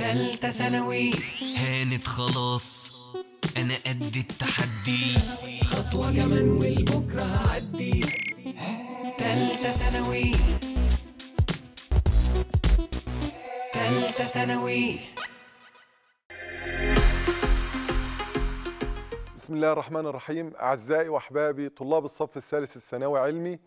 تالتة ثانوي هانت خلاص أنا قد التحدي خطوة كمان والبكرة هعدي تالتة ثانوي تالتة ثانوي بسم الله الرحمن الرحيم أعزائي وأحبابي طلاب الصف الثالث الثانوي علمي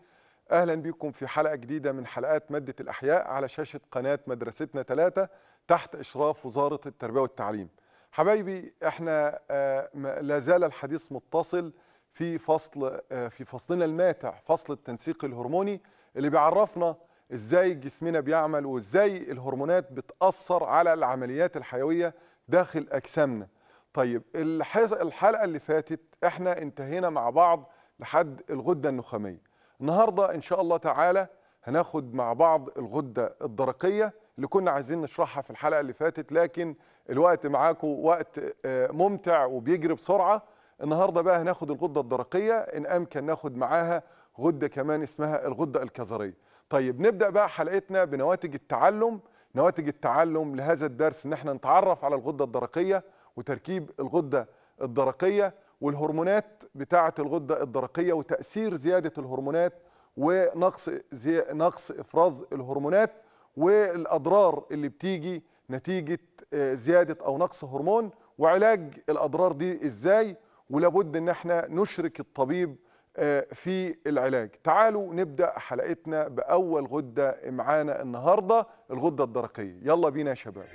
أهلا بكم في حلقة جديدة من حلقات مادة الأحياء على شاشة قناة مدرستنا ثلاثة تحت إشراف وزارة التربية والتعليم حبايبي احنا آه، لا زال الحديث متصل في فصل آه، في فصلنا الماتع فصل التنسيق الهرموني اللي بيعرفنا ازاي جسمنا بيعمل وازاي الهرمونات بتأثر على العمليات الحيوية داخل أجسامنا طيب الحلقة اللي فاتت احنا انتهينا مع بعض لحد الغدة النخامية النهاردة ان شاء الله تعالى هناخد مع بعض الغدة الدرقية اللي كنا عايزين نشرحها في الحلقه اللي فاتت لكن الوقت معاكم وقت آه، ممتع وبيجري بسرعه النهارده بقى هناخد الغده الدرقيه ان امكن ناخد معاها غده كمان اسمها الغده الكظريه طيب نبدا بقى حلقتنا بنواتج التعلم نواتج التعلم لهذا الدرس ان احنا نتعرف على الغده الدرقيه وتركيب الغده الدرقيه والهرمونات بتاعه الغده الدرقيه وتاثير زياده الهرمونات ونقص زي نقص افراز الهرمونات والاضرار اللي بتيجي نتيجه آه، زياده او نقص هرمون وعلاج الاضرار دي ازاي ولابد ان احنا نشرك الطبيب آه، في العلاج تعالوا نبدا حلقتنا باول غده معانا النهارده الغده الدرقيه يلا بينا يا شباب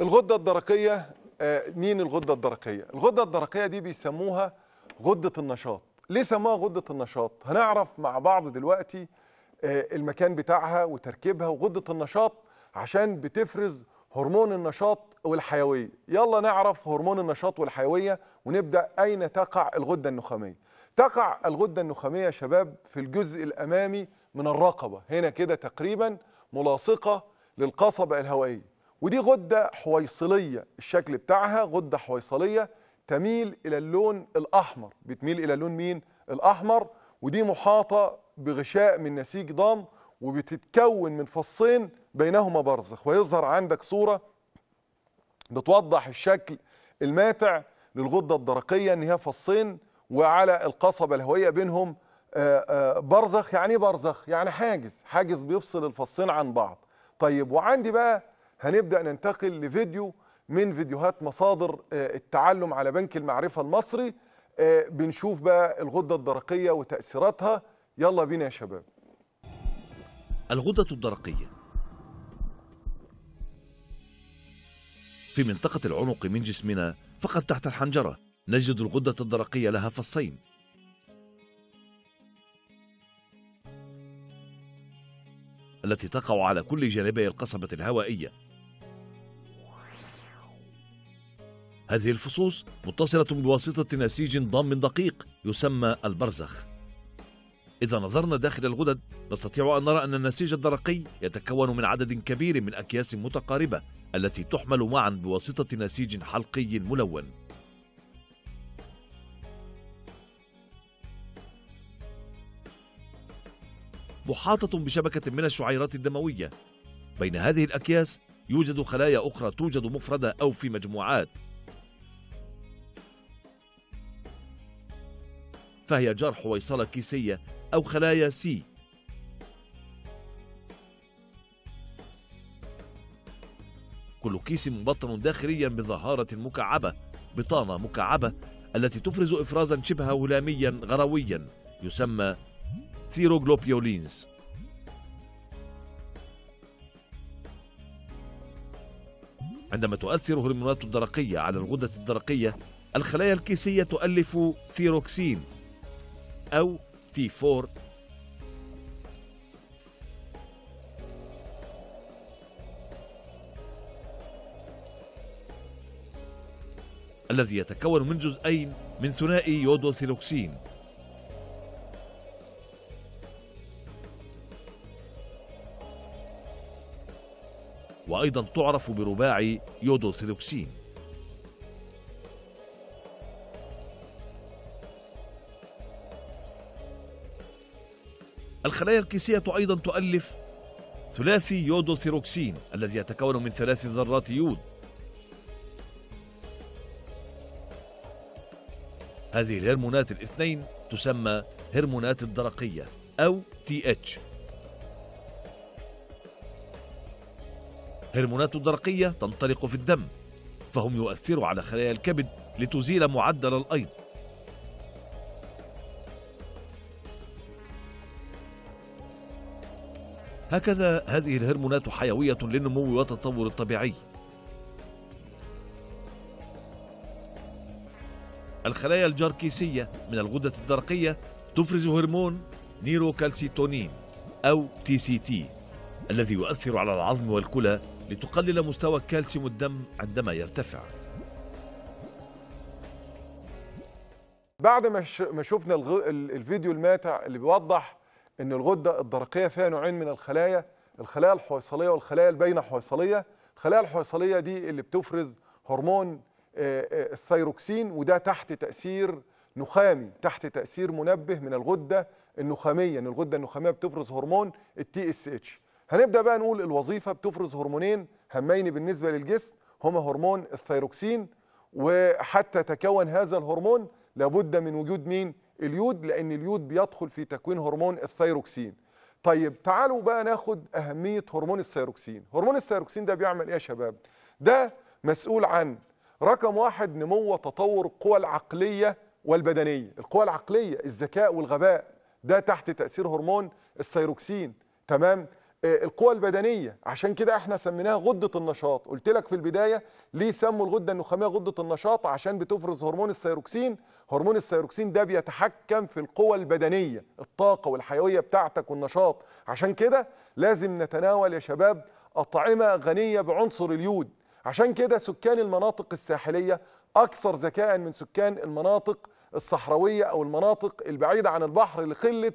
الغده الدرقيه آه، مين الغده الدرقيه الغده الدرقيه دي بيسموها غده النشاط ليه سموها غده النشاط هنعرف مع بعض دلوقتي آه، المكان بتاعها وتركيبها وغده النشاط عشان بتفرز هرمون النشاط والحيويه يلا نعرف هرمون النشاط والحيويه ونبدا اين تقع الغده النخاميه تقع الغده النخاميه يا شباب في الجزء الامامي من الرقبه هنا كده تقريبا ملاصقه للقصبه الهوائيه ودي غده حويصليه الشكل بتاعها غده حويصليه تميل الى اللون الاحمر بتميل الى لون مين الاحمر ودي محاطه بغشاء من نسيج ضام وبتتكون من فصين بينهما برزخ ويظهر عندك صوره بتوضح الشكل الماتع للغده الدرقيه ان هي فصين وعلى القصبه الهوائيه بينهم آه، آه، برزخ يعني ايه برزخ يعني حاجز حاجز بيفصل الفصين عن بعض طيب وعندي بقى هنبدا ننتقل لفيديو من فيديوهات مصادر آه، التعلم على بنك المعرفة المصري آه، بنشوف بقى الغدة الدرقية وتأثيراتها يلا بينا يا شباب الغدة الدرقية في منطقة العنق من جسمنا فقط تحت الحنجرة نجد الغدة الدرقية لها فصين التي تقع على كل جانبي القصبة الهوائية هذه الفصوص متصلة بواسطة نسيج ضام دقيق يسمى البرزخ إذا نظرنا داخل الغدد نستطيع أن نرى أن النسيج الدرقي يتكون من عدد كبير من أكياس متقاربة التي تحمل معا بواسطة نسيج حلقي ملون محاطة بشبكة من الشعيرات الدموية بين هذه الأكياس يوجد خلايا أخرى توجد مفردة أو في مجموعات فهي جرح ويصلة كيسية أو خلايا سي كل كيس مبطن داخليا بظهارة مكعبة بطانة مكعبة التي تفرز إفرازا شبه هلاميا غرويا يسمى ثيروغلوبيولينز عندما تؤثر هرمونات الدرقية على الغدة الدرقية الخلايا الكيسية تؤلف ثيروكسين أو تي فور الذي يتكون من جزئين من ثنائي يودوثيروكسين وأيضا تعرف برباعي يودوثيروكسين الخلايا الكيسية أيضا تؤلف ثلاثي يودوثيروكسين الذي يتكون من ثلاث ذرات يود هذه الهرمونات الاثنين تسمى هرمونات الدرقية أو TH هرمونات الدرقية تنطلق في الدم فهم يؤثروا على خلايا الكبد لتزيل معدل الأيض هكذا هذه الهرمونات حيوية للنمو والتطور الطبيعي الخلايا الجركيسية من الغدة الدرقية تفرز هرمون نيروكالسيتونين أو تي سي تي الذي يؤثر على العظم والكلى لتقلل مستوى كالسيوم الدم عندما يرتفع بعد ما شفنا الفيديو الماتع اللي بيوضح ان الغده الدرقيه فيها نوعين من الخلايا الخلايا الحويصليه والخلايا البين حويصليه الخلايا الحويصليه دي اللي بتفرز هرمون آه، آه، الثيروكسين وده تحت تاثير نخامي تحت تاثير منبه من الغده النخاميه ان الغده النخاميه بتفرز هرمون التي اس اتش هنبدا بقى نقول الوظيفه بتفرز هرمونين هامين بالنسبه للجسم هما هرمون الثيروكسين وحتى تكون هذا الهرمون لابد من وجود مين اليود لان اليود بيدخل في تكوين هرمون الثيروكسين طيب تعالوا بقى ناخد اهميه هرمون الثيروكسين هرمون الثيروكسين ده بيعمل ايه يا شباب ده مسؤول عن رقم واحد نمو وتطور القوى العقليه والبدنيه القوى العقليه الذكاء والغباء ده تحت تاثير هرمون الثيروكسين تمام القوى البدنيه عشان كده احنا سميناها غده النشاط قلت لك في البدايه ليه سموا الغده النخاميه غده النشاط عشان بتفرز هرمون السيروكسين هرمون السيروكسين ده بيتحكم في القوى البدنيه الطاقه والحيويه بتاعتك والنشاط عشان كده لازم نتناول يا شباب اطعمه غنيه بعنصر اليود عشان كده سكان المناطق الساحليه اكثر ذكاء من سكان المناطق الصحراويه او المناطق البعيده عن البحر لقله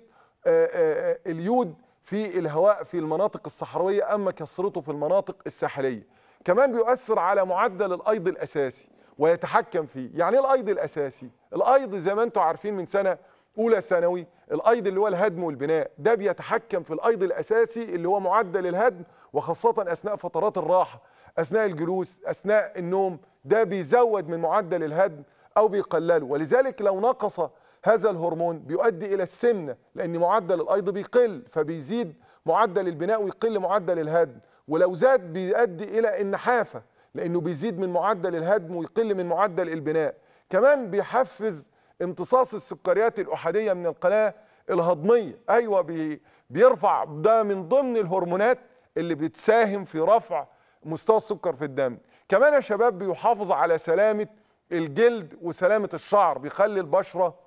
آه، آه، آه، اليود في الهواء في المناطق الصحراوية أما كثرته في المناطق الساحلية كمان بيؤثر على معدل الأيض الأساسي ويتحكم فيه يعني ايه الأيض الأساسي الأيض زي ما انتم عارفين من سنة أولى ثانوي الأيض اللي هو الهدم والبناء ده بيتحكم في الأيض الأساسي اللي هو معدل الهدم وخاصة أثناء فترات الراحة أثناء الجلوس أثناء النوم ده بيزود من معدل الهدم أو بيقلله ولذلك لو نقص هذا الهرمون بيؤدي الى السمنه لان معدل الايض بيقل فبيزيد معدل البناء ويقل معدل الهدم ولو زاد بيؤدي الى النحافه لانه بيزيد من معدل الهدم ويقل من معدل البناء كمان بيحفز امتصاص السكريات الاحاديه من القناه الهضميه ايوه بي بيرفع ده من ضمن الهرمونات اللي بتساهم في رفع مستوى السكر في الدم كمان يا شباب بيحافظ على سلامه الجلد وسلامه الشعر بيخلي البشره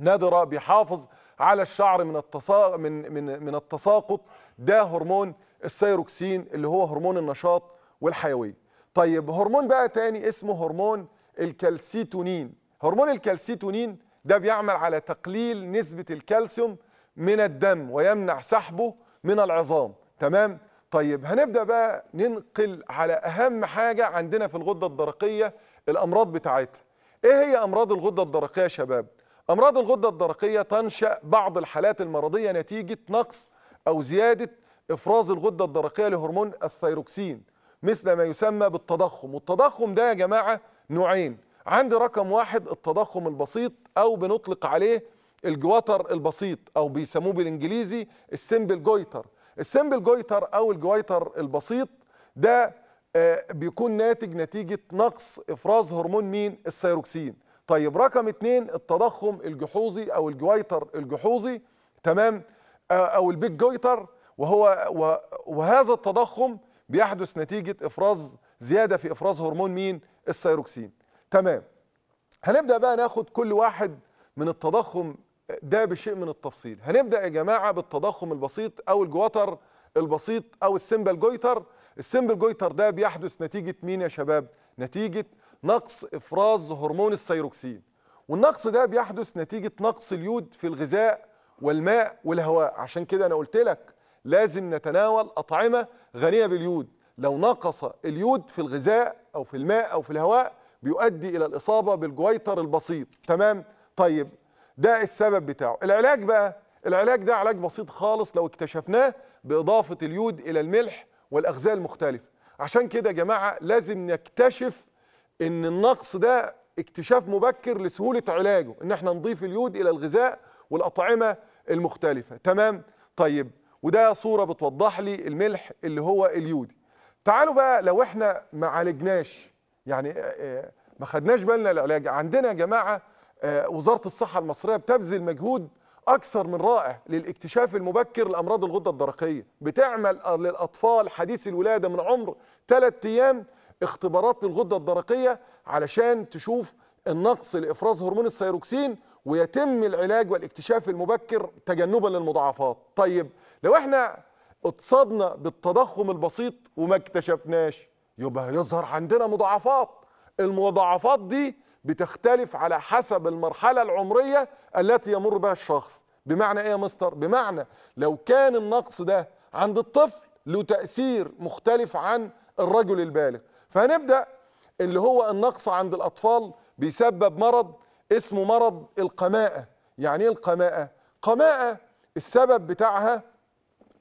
نادرة بيحافظ على الشعر من التسا... من من من التساقط ده هرمون السيروكسين اللي هو هرمون النشاط والحيوية. طيب هرمون بقى تاني اسمه هرمون الكالسيتونين. هرمون الكالسيتونين ده بيعمل على تقليل نسبة الكالسيوم من الدم ويمنع سحبه من العظام، تمام؟ طيب هنبدأ بقى ننقل على أهم حاجة عندنا في الغدة الدرقية الأمراض بتاعتها. إيه هي أمراض الغدة الدرقية يا شباب؟ أمراض الغدة الدرقية تنشأ بعض الحالات المرضية نتيجة نقص أو زيادة إفراز الغدة الدرقية لهرمون الثيروكسين مثل ما يسمى بالتضخم والتضخم ده يا جماعة نوعين عندي رقم واحد التضخم البسيط أو بنطلق عليه الجواتر البسيط أو بيسموه بالإنجليزي السمبل جويتر السمبل جويتر أو الجويتر البسيط ده آه، بيكون ناتج نتيجة نقص إفراز هرمون مين الثيروكسين طيب رقم اتنين التضخم الجحوظي او الجويتر الجحوظي تمام آه، او البيج جويتر وهو وهذا التضخم بيحدث نتيجه افراز زياده في افراز هرمون مين الثيروكسين تمام هنبدا بقى ناخد كل واحد من التضخم ده بشيء من التفصيل هنبدا يا جماعه بالتضخم البسيط او الجوتر البسيط او السمبل جويتر السمبل جويتر ده بيحدث نتيجه مين يا شباب نتيجه نقص افراز هرمون الثيروكسين والنقص ده بيحدث نتيجه نقص اليود في الغذاء والماء والهواء عشان كده انا قلت لك لازم نتناول اطعمه غنيه باليود لو نقص اليود في الغذاء او في الماء او في الهواء بيؤدي الى الاصابه بالجويتر البسيط تمام طيب ده السبب بتاعه العلاج بقى العلاج ده علاج بسيط خالص لو اكتشفناه باضافه اليود الى الملح والاغذيه المختلفه عشان كده يا جماعه لازم نكتشف ان النقص ده اكتشاف مبكر لسهوله علاجه ان احنا نضيف اليود الى الغذاء والاطعمه المختلفه تمام طيب وده صوره بتوضح لي الملح اللي هو اليودي تعالوا بقى لو احنا ما عالجناش يعني ما خدناش بالنا العلاج عندنا يا جماعه وزاره الصحه المصريه بتبذل مجهود اكثر من رائع للاكتشاف المبكر لامراض الغده الدرقيه بتعمل للاطفال حديث الولاده من عمر 3 ايام اختبارات للغده الدرقيه علشان تشوف النقص لافراز هرمون الثيروكسين ويتم العلاج والاكتشاف المبكر تجنبا للمضاعفات طيب لو احنا اتصابنا بالتضخم البسيط وما اكتشفناش يبقى يظهر عندنا مضاعفات المضاعفات دي بتختلف على حسب المرحله العمريه التي يمر بها الشخص بمعنى ايه يا مستر بمعنى لو كان النقص ده عند الطفل له تاثير مختلف عن الرجل البالغ فهنبدا اللي هو النقص عند الاطفال بيسبب مرض اسمه مرض القماءه يعني ايه القماءه قماءه السبب بتاعها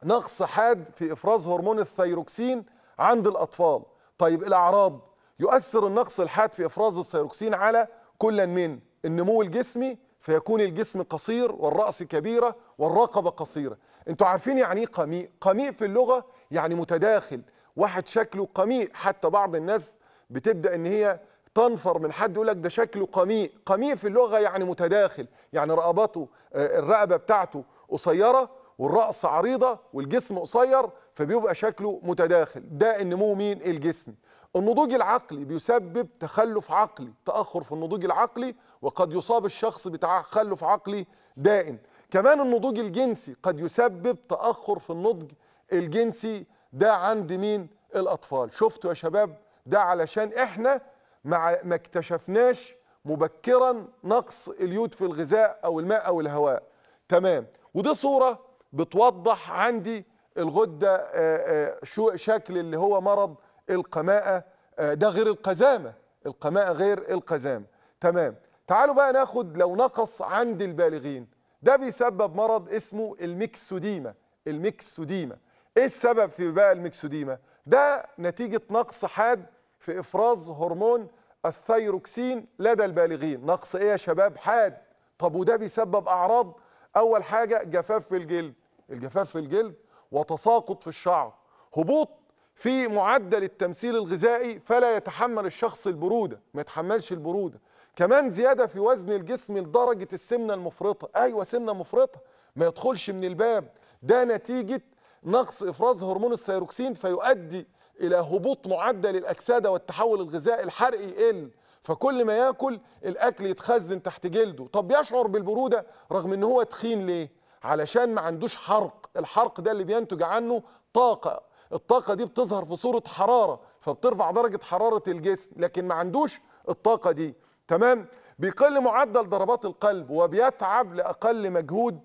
نقص حاد في افراز هرمون الثيروكسين عند الاطفال طيب الاعراض يؤثر النقص الحاد في افراز الثيروكسين على كلا من النمو الجسمي فيكون الجسم قصير والراس كبيره والرقبه قصيره انتوا عارفين يعني ايه قميء قميء في اللغه يعني متداخل واحد شكله قميء حتى بعض الناس بتبدا ان هي تنفر من حد يقول لك ده شكله قميء قميء في اللغه يعني متداخل يعني رقبته آه، الرقبه بتاعته قصيره والرأس عريضة والجسم قصير فبيبقى شكله متداخل ده النمو مين الجسم النضوج العقلي بيسبب تخلف عقلي تأخر في النضوج العقلي وقد يصاب الشخص بتخلف عقلي دائم كمان النضوج الجنسي قد يسبب تأخر في النضج الجنسي ده عند مين الاطفال شفتوا يا شباب ده علشان احنا مع ما اكتشفناش مبكرا نقص اليود في الغذاء او الماء او الهواء تمام ودي صوره بتوضح عندي الغده آه، آه، شو شكل اللي هو مرض القماءه آه، ده غير القزامه القماءه غير القزامه تمام تعالوا بقى ناخد لو نقص عند البالغين ده بيسبب مرض اسمه الميكسوديما الميكسوديما ايه السبب في بقى المكسوديما ده نتيجه نقص حاد في افراز هرمون الثيروكسين لدى البالغين نقص ايه يا شباب حاد طب وده بيسبب اعراض اول حاجه جفاف في الجلد الجفاف في الجلد وتساقط في الشعر هبوط في معدل التمثيل الغذائي فلا يتحمل الشخص البروده ما يتحملش البروده كمان زياده في وزن الجسم لدرجه السمنه المفرطه ايوه سمنه مفرطه ما يدخلش من الباب ده نتيجه نقص افراز هرمون الثيروكسين فيؤدي الى هبوط معدل الاكسده والتحول الغذائي الحرق يقل فكل ما ياكل الاكل يتخزن تحت جلده طب يشعر بالبروده رغم ان هو تخين ليه علشان ما عندوش حرق الحرق ده اللي بينتج عنه طاقه الطاقه دي بتظهر في صوره حراره فبترفع درجه حراره الجسم لكن ما عندوش الطاقه دي تمام بيقل معدل ضربات القلب وبيتعب لاقل مجهود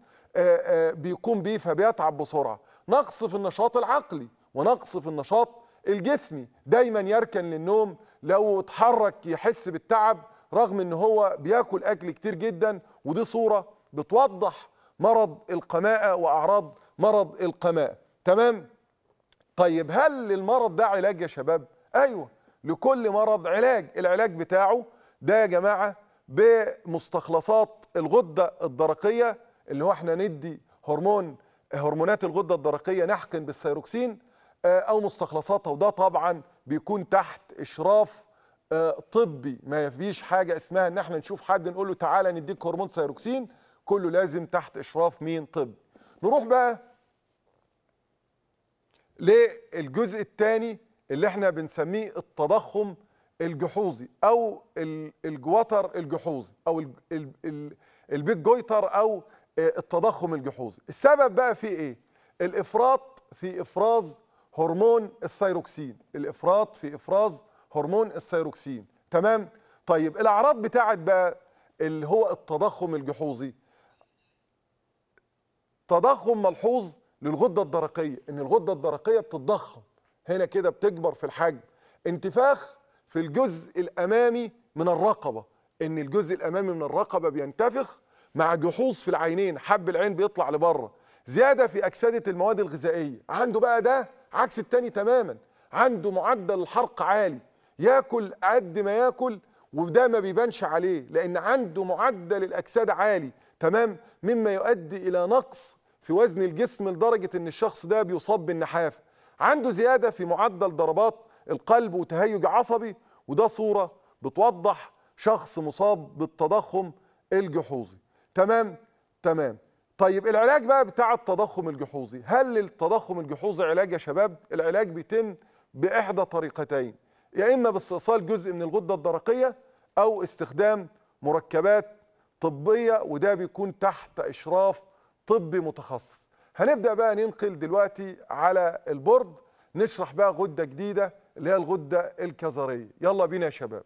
بيقوم بيه فبيتعب بسرعه نقص في النشاط العقلي ونقص في النشاط الجسمي دايما يركن للنوم لو اتحرك يحس بالتعب رغم ان هو بياكل اكل كتير جدا ودي صوره بتوضح مرض القماءه واعراض مرض القماء تمام طيب هل للمرض ده علاج يا شباب ايوه لكل مرض علاج العلاج بتاعه ده يا جماعه بمستخلصات الغده الدرقيه اللي هو احنا ندي هرمون هرمونات الغده الدرقيه نحقن بالثيروكسين آه، او مستخلصاتها وده طبعا بيكون تحت اشراف آه، طبي ما فيش حاجه اسمها ان احنا نشوف حد نقول له تعالى نديك هرمون ثيروكسين كله لازم تحت اشراف مين طب نروح بقى للجزء الثاني اللي احنا بنسميه التضخم الجحوظي او الجواتر الجحوظي او البيج جويتر او التضخم الجحوظي السبب بقى في ايه الافراط في افراز هرمون الثيروكسين الافراط في افراز هرمون الثيروكسين تمام طيب الاعراض بتاعت بقى اللي هو التضخم الجحوظي تضخم ملحوظ للغده الدرقيه ان الغده الدرقيه بتتضخم هنا كده بتكبر في الحجم انتفاخ في الجزء الامامي من الرقبه ان الجزء الامامي من الرقبه بينتفخ مع جحوظ في العينين حب العين بيطلع لبره زياده في اكسده المواد الغذائيه عنده بقى ده عكس التاني تماما عنده معدل الحرق عالي ياكل قد ما ياكل وده ما بيبانش عليه لان عنده معدل الاكسده عالي تمام مما يؤدي الى نقص في وزن الجسم لدرجه ان الشخص ده بيصاب بالنحافه عنده زياده في معدل ضربات القلب وتهيج عصبي وده صوره بتوضح شخص مصاب بالتضخم الجحوظي تمام تمام طيب العلاج بقى بتاع التضخم الجحوظي هل التضخم الجحوظي علاج يا شباب العلاج بيتم باحدى طريقتين يا اما باستئصال جزء من الغده الدرقيه او استخدام مركبات طبيه وده بيكون تحت اشراف طبي متخصص هنبدا بقى ننقل دلوقتي على البورد نشرح بقى غده جديده اللي هي الغده الكظريه يلا بينا يا شباب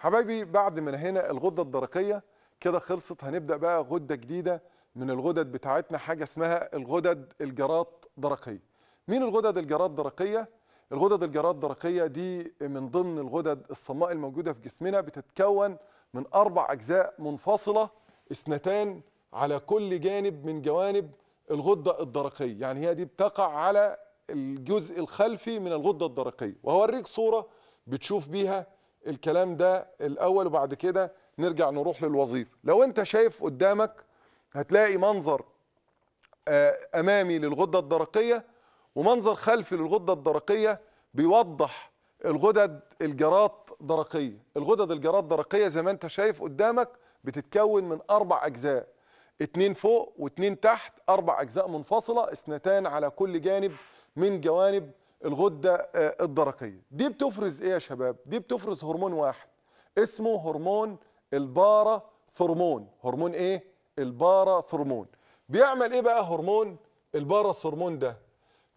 حبايبي بعد من هنا الغده الدرقيه كده خلصت هنبدا بقى غده جديده من الغدد بتاعتنا حاجه اسمها الغدد الجراط درقيه مين الغدد الجراط درقيه الغدد الجراط درقيه دي من ضمن الغدد الصماء الموجوده في جسمنا بتتكون من اربع اجزاء منفصله اثنتان على كل جانب من جوانب الغده الدرقيه يعني هي دي بتقع على الجزء الخلفي من الغده الدرقيه وهوريك صوره بتشوف بيها الكلام ده الاول وبعد كده نرجع نروح للوظيفه لو انت شايف قدامك هتلاقي منظر آه، امامي للغده الدرقيه ومنظر خلفي للغده الدرقيه بيوضح الغدد الجرات درقيه الغدد الجرات درقيه زي ما انت شايف قدامك بتتكون من اربع اجزاء اتنين فوق واتنين تحت اربع اجزاء منفصله اثنتان على كل جانب من جوانب الغده آه، الدرقيه دي بتفرز ايه يا شباب دي بتفرز هرمون واحد اسمه هرمون البارا ثرمون هرمون ايه البارا ثرمون بيعمل ايه بقى هرمون البارا ثرمون ده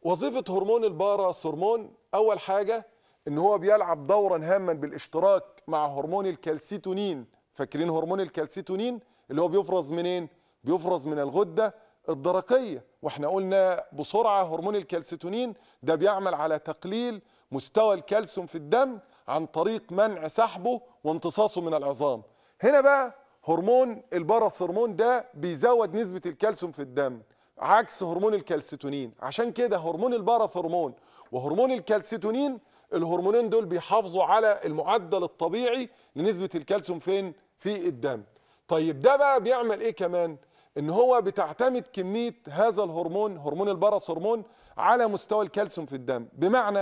وظيفه هرمون البارا ثرمون اول حاجه ان هو بيلعب دورا هاما بالاشتراك مع هرمون الكالسيتونين فاكرين هرمون الكالسيتونين اللي هو بيفرز منين بيفرز من الغده الدرقيه واحنا قلنا بسرعه هرمون الكالسيتونين ده بيعمل على تقليل مستوى الكالسيوم في الدم عن طريق منع سحبه وامتصاصه من العظام هنا بقى هرمون الباراثرمون ده بيزود نسبه الكالسيوم في الدم عكس هرمون الكالسيتونين عشان كده هرمون الباراثرمون وهرمون الكالسيتونين الهرمونين دول بيحافظوا على المعدل الطبيعي لنسبه الكالسيوم فين في الدم طيب ده بقى بيعمل ايه كمان ان هو بتعتمد كميه هذا الهرمون هرمون البرص هرمون على مستوى الكالسيوم في الدم بمعنى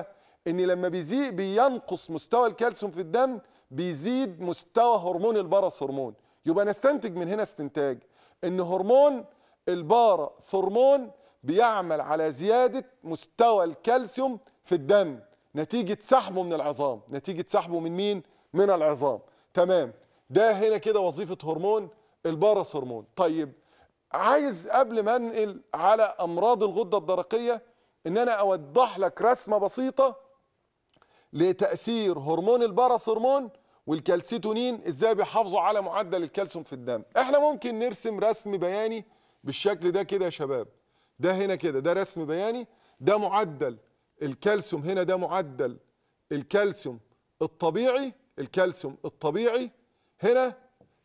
ان لما بيزيد بينقص مستوى الكالسيوم في الدم بيزيد مستوى هرمون البرص هرمون يبقى نستنتج من هنا استنتاج ان هرمون البارا ثرمون بيعمل على زياده مستوى الكالسيوم في الدم نتيجه سحبه من العظام نتيجه سحبه من مين من العظام تمام ده هنا كده وظيفه هرمون البارا هرمون طيب عايز قبل ما انقل على امراض الغده الدرقيه ان انا اوضح لك رسمه بسيطه لتاثير هرمون البارس والكالسيتونين ازاي بيحافظوا على معدل الكالسيوم في الدم احنا ممكن نرسم رسم بياني بالشكل ده كده يا شباب ده هنا كده ده رسم بياني ده معدل الكالسيوم هنا ده معدل الكالسيوم الطبيعي الكالسيوم الطبيعي هنا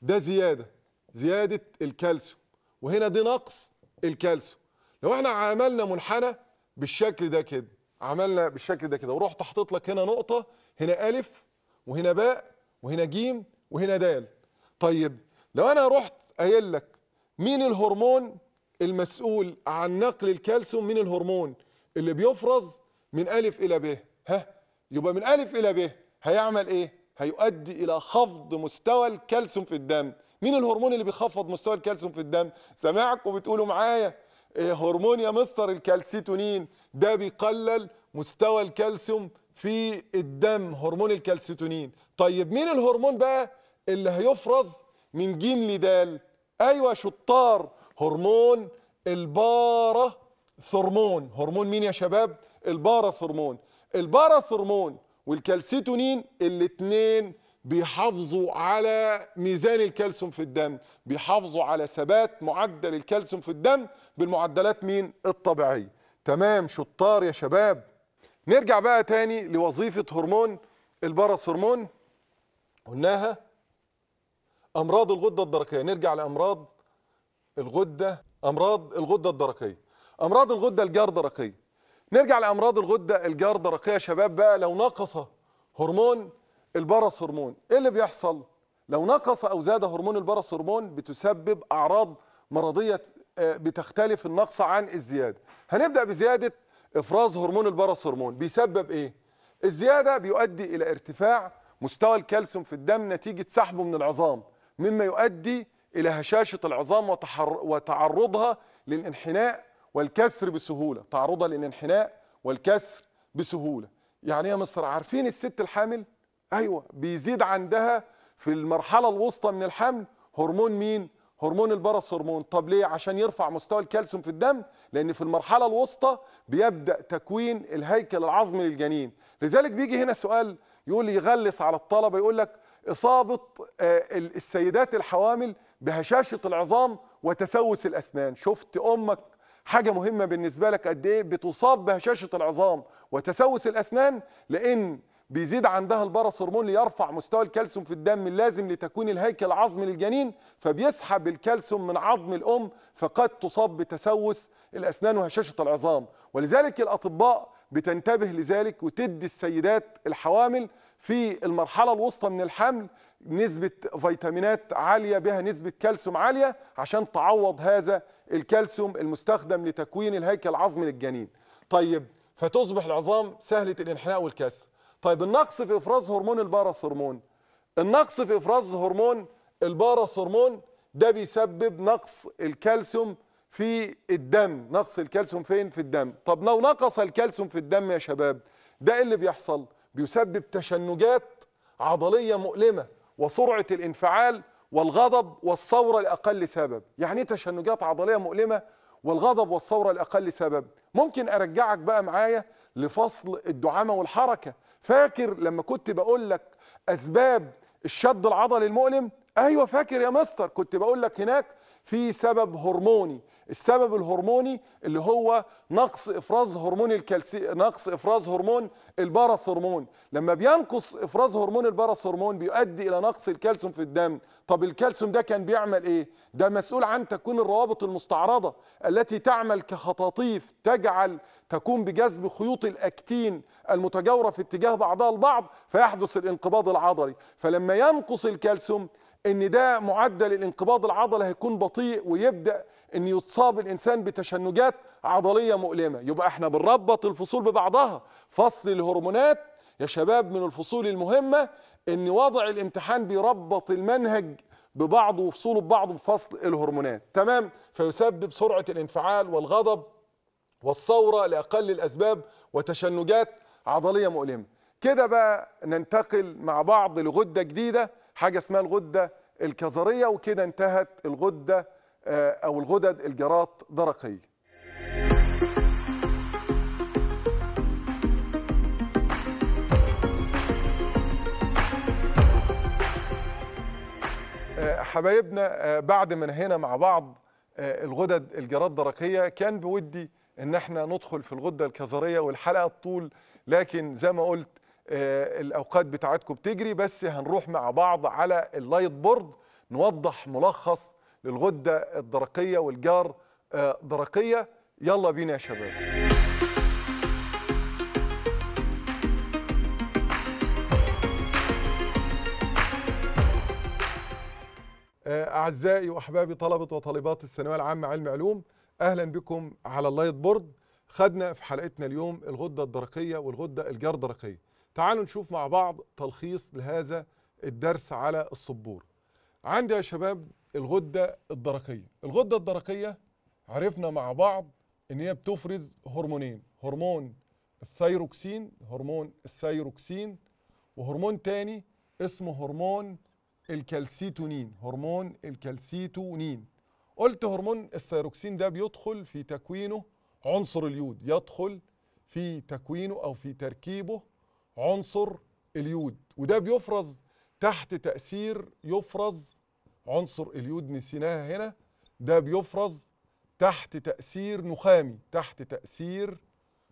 ده زياده زياده الكالسيوم وهنا دي نقص الكالسيوم لو احنا عملنا منحنى بالشكل ده كده عملنا بالشكل ده كده ورحت حاطط لك هنا نقطه هنا الف وهنا باء وهنا جيم وهنا دال طيب لو انا رحت قايل لك مين الهرمون المسؤول عن نقل الكالسيوم من الهرمون اللي بيفرز من الف الى ب ها يبقى من الف الى ب هيعمل ايه هيؤدي الى خفض مستوى الكالسيوم في الدم مين الهرمون اللي بيخفض مستوى الكالسيوم في الدم سامعكم بتقولوا معايا إيه، هرمون يا مستر الكالسيتونين ده بيقلل مستوى الكالسيوم في الدم هرمون الكالسيتونين طيب مين الهرمون بقى اللي هيفرز من جيم لدال ايوه شطار هرمون البارا ثرمون هرمون مين يا شباب البارا ثرمون البارا ثرمون والكالسيتونين الاتنين بيحافظوا على ميزان الكالسيوم في الدم بيحافظوا على ثبات معدل الكالسيوم في الدم بالمعدلات مين الطبيعيه تمام شطار يا شباب نرجع بقى تاني لوظيفه هرمون البرس هرمون قلناها امراض الغده الدرقيه نرجع لامراض الغده امراض الغده الدرقيه امراض الغده الجار درقيه نرجع لامراض الغده الجار درقيه شباب بقى لو نقص هرمون البرص هرمون ايه اللي بيحصل لو نقص او زاد هرمون البرص هرمون بتسبب اعراض مرضيه آه، بتختلف النقص عن الزياده هنبدا بزياده افراز هرمون البرص هرمون بيسبب ايه الزياده بيؤدي الى ارتفاع مستوى الكالسيوم في الدم نتيجه سحبه من العظام مما يؤدي الى هشاشه العظام وتحر... وتعرضها للانحناء والكسر بسهوله تعرضها للانحناء والكسر بسهوله يعني إيه يا مصر عارفين الست الحامل ايوه بيزيد عندها في المرحله الوسطى من الحمل هرمون مين هرمون البرس هرمون طب ليه عشان يرفع مستوى الكالسيوم في الدم لان في المرحله الوسطى بيبدا تكوين الهيكل العظمي للجنين لذلك بيجي هنا سؤال يقول يغلس على الطلبه يقول لك اصابه آه، السيدات الحوامل بهشاشه العظام وتسوس الاسنان شفت امك حاجه مهمه بالنسبه لك قد ايه بتصاب بهشاشه العظام وتسوس الاسنان لان بيزيد عندها البرص هرمون ليرفع مستوى الكالسيوم في الدم اللازم لتكوين الهيكل العظمي للجنين فبيسحب الكالسيوم من عظم الام فقد تصاب بتسوس الاسنان وهشاشه العظام ولذلك الاطباء بتنتبه لذلك وتدي السيدات الحوامل في المرحله الوسطى من الحمل نسبه فيتامينات عاليه بها نسبه كالسيوم عاليه عشان تعوض هذا الكالسيوم المستخدم لتكوين الهيكل العظمي للجنين طيب فتصبح العظام سهله الانحناء والكسر طيب النقص في افراز هرمون البارس النقص في افراز هرمون البارس ده بيسبب نقص الكالسيوم في الدم نقص الكالسيوم فين في الدم طب لو نقص الكالسيوم في الدم يا شباب ده إيه اللي بيحصل بيسبب تشنجات عضليه مؤلمه وسرعه الانفعال والغضب والثوره لاقل سبب يعني ايه تشنجات عضليه مؤلمه والغضب والثوره لاقل سبب ممكن ارجعك بقى معايا لفصل الدعامه والحركه فاكر لما كنت بقول لك اسباب الشد العضلي المؤلم ايوه فاكر يا مستر كنت بقول لك هناك في سبب هرموني السبب الهرموني اللي هو نقص افراز هرمون الكالسي نقص افراز هرمون البارس هرمون لما بينقص افراز هرمون البارس هرمون بيؤدي الى نقص الكالسيوم في الدم طب الكالسيوم ده كان بيعمل ايه ده مسؤول عن تكوين الروابط المستعرضه التي تعمل كخطاطيف تجعل تكون بجذب خيوط الاكتين المتجاوره في اتجاه بعضها البعض فيحدث الانقباض العضلي فلما ينقص الكالسيوم ان ده معدل الانقباض العضله هيكون بطيء ويبدا ان يتصاب الانسان بتشنجات عضليه مؤلمه يبقى احنا بنربط الفصول ببعضها فصل الهرمونات يا شباب من الفصول المهمه ان وضع الامتحان بيربط المنهج ببعضه وفصوله ببعضه بفصل الهرمونات تمام فيسبب سرعه الانفعال والغضب والثوره لاقل الاسباب وتشنجات عضليه مؤلمه كده بقى ننتقل مع بعض لغده جديده حاجه اسمها الغده الكظريه وكده انتهت الغده آه، او الغدد الجراط درقيه آه، حبايبنا آه، بعد ما هنا مع بعض الغدد الجراد الدرقيه كان بودي ان احنا ندخل في الغده الكظريه والحلقه الطول لكن زي ما قلت آه، الاوقات بتاعتكم بتجري بس هنروح مع بعض على اللايت بورد نوضح ملخص للغده الدرقيه والجار آه، درقيه يلا بينا يا شباب آه، أعزائي وأحبابي طلبة وطالبات الثانوية العامة علم علوم أهلا بكم على اللايت بورد خدنا في حلقتنا اليوم الغدة الدرقية والغدة الجار درقية تعالوا نشوف مع بعض تلخيص لهذا الدرس على السبورة عندي يا شباب الغدة الدرقية الغدة الدرقية عرفنا مع بعض ان هي بتفرز هرمونين هرمون الثيروكسين هرمون الثيروكسين وهرمون تاني اسمه هرمون الكالسيتونين هرمون الكالسيتونين قلت هرمون الثيروكسين ده بيدخل في تكوينه عنصر اليود يدخل في تكوينه او في تركيبه عنصر اليود وده بيفرز تحت تأثير يفرز عنصر اليود نسيناها هنا ده بيفرز تحت تأثير نخامي تحت تأثير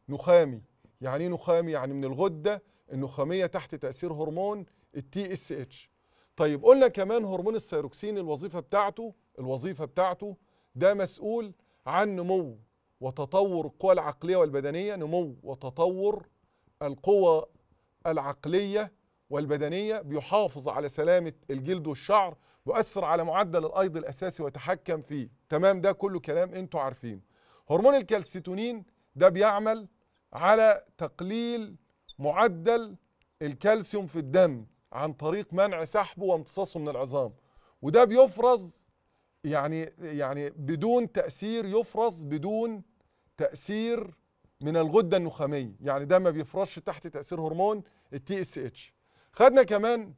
نخامي يعني ايه نخامي يعني من الغدة النخامية تحت تأثير هرمون التي اس اتش طيب قلنا كمان هرمون السيروكسين الوظيفة بتاعته الوظيفة بتاعته ده مسؤول عن نمو وتطور القوى العقلية والبدنية نمو وتطور القوى العقلية والبدنية بيحافظ على سلامة الجلد والشعر بيؤثر على معدل الأيض الأساسي ويتحكم فيه تمام ده كله كلام انتوا عارفينه هرمون الكالسيتونين ده بيعمل على تقليل معدل الكالسيوم في الدم عن طريق منع سحبه وامتصاصه من العظام وده بيفرز يعني يعني بدون تأثير يفرز بدون تأثير من الغده النخاميه يعني ده ما بيفرش تحت تاثير هرمون التي اس اتش خدنا كمان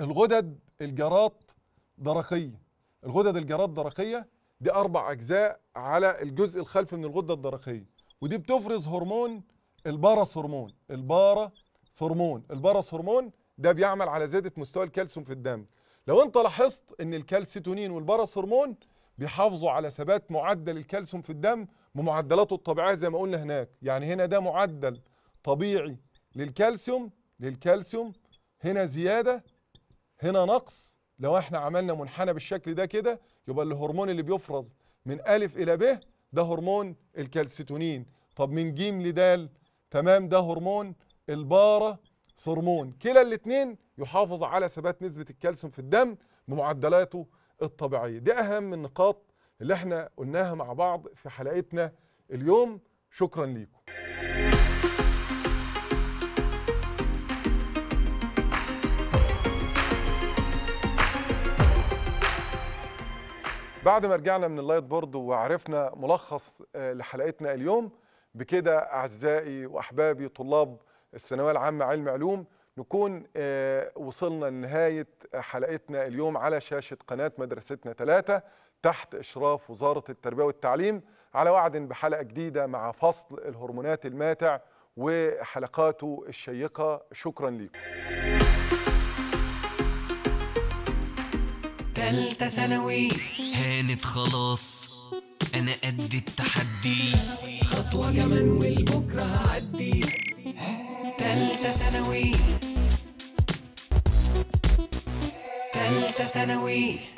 الغدد الجراط درقيه الغدد الجراط درقيه دي اربع اجزاء على الجزء الخلفي من الغده الدرقيه ودي بتفرز هرمون البارس هرمون البارس هرمون البارس هرمون ده بيعمل على زياده مستوى الكالسيوم في الدم لو انت لاحظت ان الكالسيتونين والبارس هرمون بيحافظوا على ثبات معدل الكالسيوم في الدم بمعدلاته الطبيعيه زي ما قلنا هناك يعني هنا ده معدل طبيعي للكالسيوم للكالسيوم هنا زياده هنا نقص لو احنا عملنا منحنى بالشكل ده كده يبقى الهرمون اللي بيفرز من الف الى ب ده هرمون الكالسيتونين طب من ج لد تمام ده هرمون البارا ثرمون كلا الاثنين يحافظ على ثبات نسبه الكالسيوم في الدم بمعدلاته الطبيعيه دي اهم النقاط اللي احنا قلناها مع بعض في حلقتنا اليوم شكرا ليكم بعد ما رجعنا من اللايت بورد وعرفنا ملخص آه، لحلقتنا اليوم بكده اعزائي واحبابي طلاب الثانويه العامه علم علوم نكون آه، وصلنا لنهايه حلقتنا اليوم على شاشه قناه مدرستنا ثلاثه تحت إشراف وزارة التربية والتعليم على وعد بحلقة جديدة مع فصل الهرمونات الماتع وحلقاته الشيقة شكرا لكم تالتة ثانوي هانت خلاص أنا قد التحدي خطوة كمان والبكرة هعدي تالتة ثانوي تالتة ثانوي